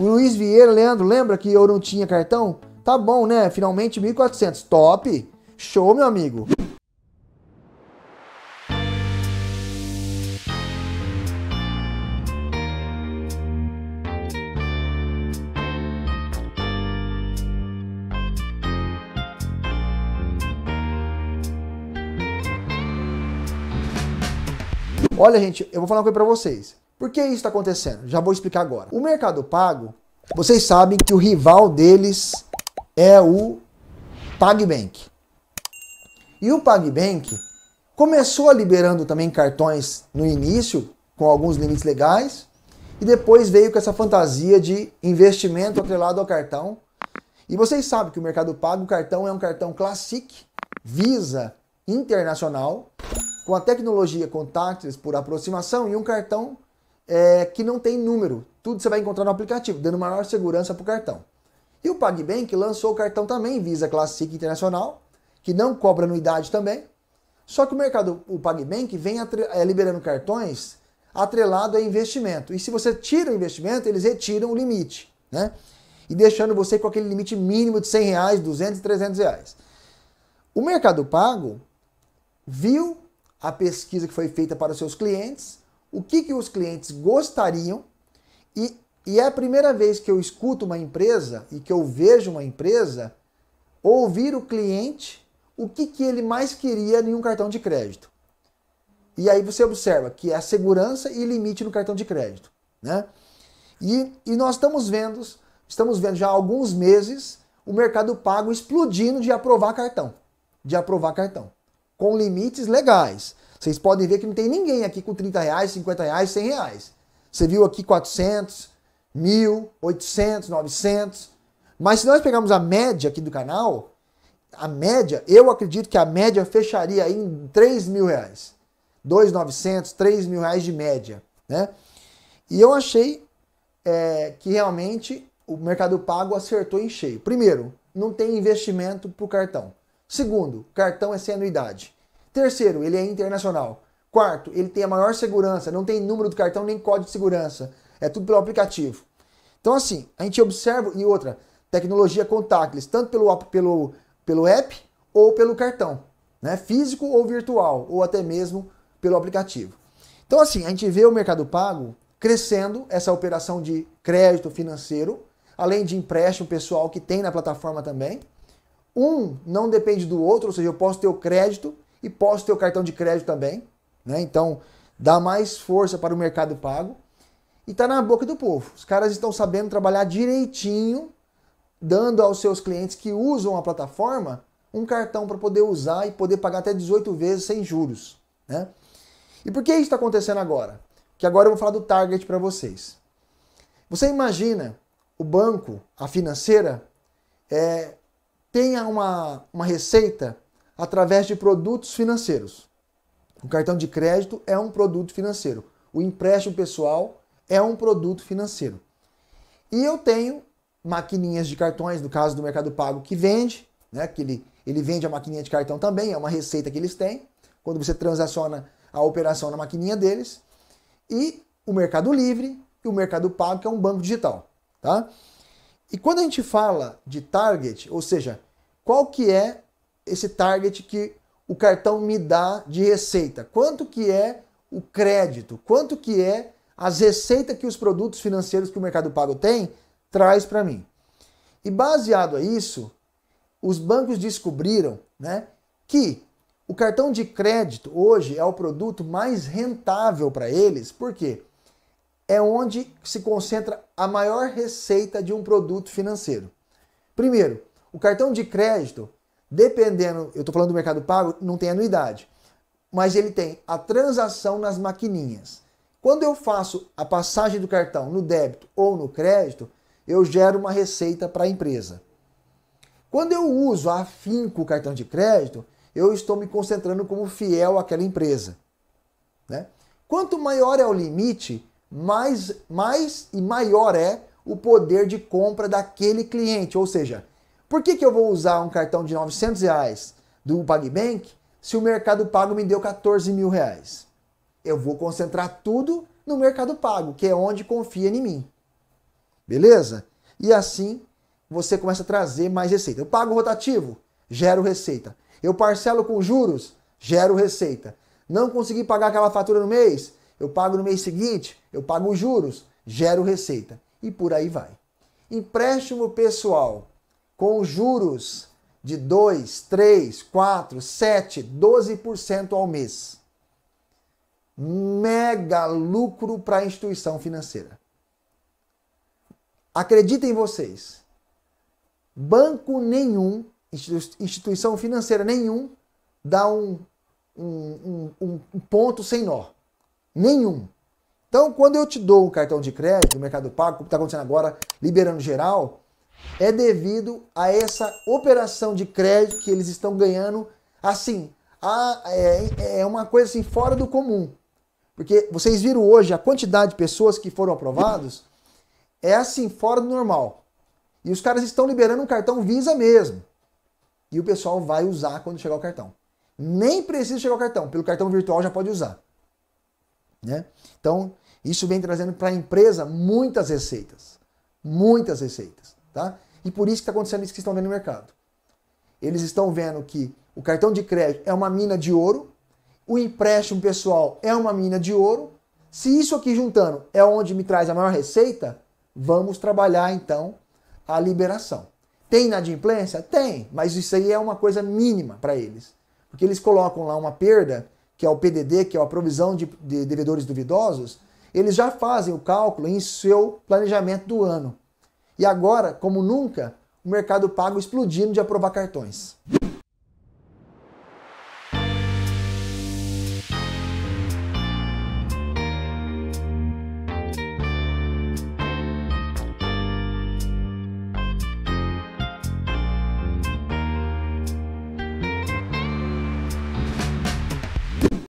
O Luiz Vieira, Leandro, lembra que eu não tinha cartão? Tá bom, né? Finalmente 1.400. Top! Show, meu amigo! Olha, gente, eu vou falar uma coisa pra vocês. Por que isso está acontecendo? Já vou explicar agora. O Mercado Pago, vocês sabem que o rival deles é o PagBank. E o PagBank começou liberando também cartões no início, com alguns limites legais, e depois veio com essa fantasia de investimento atrelado ao cartão. E vocês sabem que o Mercado Pago, o cartão é um cartão Classic, Visa Internacional, com a tecnologia contactless por aproximação e um cartão é, que não tem número. Tudo você vai encontrar no aplicativo, dando maior segurança para o cartão. E o PagBank lançou o cartão também Visa Classic Internacional, que não cobra anuidade também. Só que o mercado, o PagBank, vem é, liberando cartões atrelado a investimento. E se você tira o investimento, eles retiram o limite, né? E deixando você com aquele limite mínimo de 100 reais, 200, 300 reais. O Mercado Pago viu a pesquisa que foi feita para os seus clientes o que, que os clientes gostariam e, e é a primeira vez que eu escuto uma empresa e que eu vejo uma empresa ouvir o cliente o que, que ele mais queria em um cartão de crédito. E aí você observa que é a segurança e limite no cartão de crédito. Né? E, e nós estamos vendo, estamos vendo já há alguns meses o mercado pago explodindo de aprovar cartão. De aprovar cartão. Com limites legais. Vocês podem ver que não tem ninguém aqui com 30 reais, 50 reais, 100 reais. Você viu aqui 400, 1.000, 800, 900. Mas se nós pegarmos a média aqui do canal, a média, eu acredito que a média fecharia aí em 3 mil reais. 2,900, 3 mil reais de média, né? E eu achei é, que realmente o Mercado Pago acertou em cheio. Primeiro, não tem investimento para o cartão. Segundo, cartão é sem anuidade. Terceiro, ele é internacional. Quarto, ele tem a maior segurança, não tem número do cartão nem código de segurança. É tudo pelo aplicativo. Então, assim, a gente observa, e outra, tecnologia contactless, tanto pelo, pelo, pelo app ou pelo cartão, né? físico ou virtual, ou até mesmo pelo aplicativo. Então, assim, a gente vê o Mercado Pago crescendo essa operação de crédito financeiro, além de empréstimo pessoal que tem na plataforma também. Um não depende do outro, ou seja, eu posso ter o crédito e posso ter o cartão de crédito também, né? Então, dá mais força para o mercado pago. E está na boca do povo. Os caras estão sabendo trabalhar direitinho, dando aos seus clientes que usam a plataforma um cartão para poder usar e poder pagar até 18 vezes sem juros. Né? E por que isso está acontecendo agora? Que agora eu vou falar do target para vocês. Você imagina o banco, a financeira, é, tenha uma, uma receita através de produtos financeiros. O cartão de crédito é um produto financeiro. O empréstimo pessoal é um produto financeiro. E eu tenho maquininhas de cartões, no caso do Mercado Pago, que vende, né? Que ele, ele vende a maquininha de cartão também, é uma receita que eles têm, quando você transaciona a operação na maquininha deles. E o Mercado Livre e o Mercado Pago, que é um banco digital, tá? E quando a gente fala de target, ou seja, qual que é esse target que o cartão me dá de receita. Quanto que é o crédito? Quanto que é as receitas que os produtos financeiros que o Mercado Pago tem traz para mim? E baseado a isso, os bancos descobriram, né, que o cartão de crédito hoje é o produto mais rentável para eles, porque é onde se concentra a maior receita de um produto financeiro. Primeiro, o cartão de crédito Dependendo, eu estou falando do Mercado Pago, não tem anuidade, mas ele tem a transação nas maquininhas. Quando eu faço a passagem do cartão no débito ou no crédito, eu gero uma receita para a empresa. Quando eu uso afinco o cartão de crédito, eu estou me concentrando como fiel àquela empresa. Né? Quanto maior é o limite, mais, mais e maior é o poder de compra daquele cliente. Ou seja, por que, que eu vou usar um cartão de 900 reais do PagBank se o Mercado Pago me deu 14 mil reais? Eu vou concentrar tudo no Mercado Pago, que é onde confia em mim. Beleza? E assim você começa a trazer mais receita. Eu pago rotativo, gero receita. Eu parcelo com juros, gero receita. Não consegui pagar aquela fatura no mês, eu pago no mês seguinte, eu pago os juros, gero receita. E por aí vai. Empréstimo pessoal com juros de 2, 3, 4, 7, 12% ao mês. Mega lucro para a instituição financeira. Acreditem vocês. Banco nenhum, instituição financeira nenhum, dá um, um, um, um ponto sem nó. Nenhum. Então, quando eu te dou um cartão de crédito, o Mercado Pago, como está acontecendo agora, liberando geral, é devido a essa operação de crédito que eles estão ganhando, assim, a, é, é uma coisa assim fora do comum. Porque vocês viram hoje a quantidade de pessoas que foram aprovados é assim, fora do normal. E os caras estão liberando um cartão Visa mesmo. E o pessoal vai usar quando chegar o cartão. Nem precisa chegar o cartão, pelo cartão virtual já pode usar. Né? Então, isso vem trazendo para a empresa muitas receitas. Muitas receitas. Tá? E por isso que está acontecendo isso que estão vendo no mercado. Eles estão vendo que o cartão de crédito é uma mina de ouro, o empréstimo pessoal é uma mina de ouro. Se isso aqui juntando é onde me traz a maior receita, vamos trabalhar então a liberação. Tem inadimplência? Tem, mas isso aí é uma coisa mínima para eles. Porque eles colocam lá uma perda, que é o PDD, que é a provisão de, de devedores duvidosos, eles já fazem o cálculo em seu planejamento do ano. E agora, como nunca, o Mercado Pago explodindo de aprovar cartões.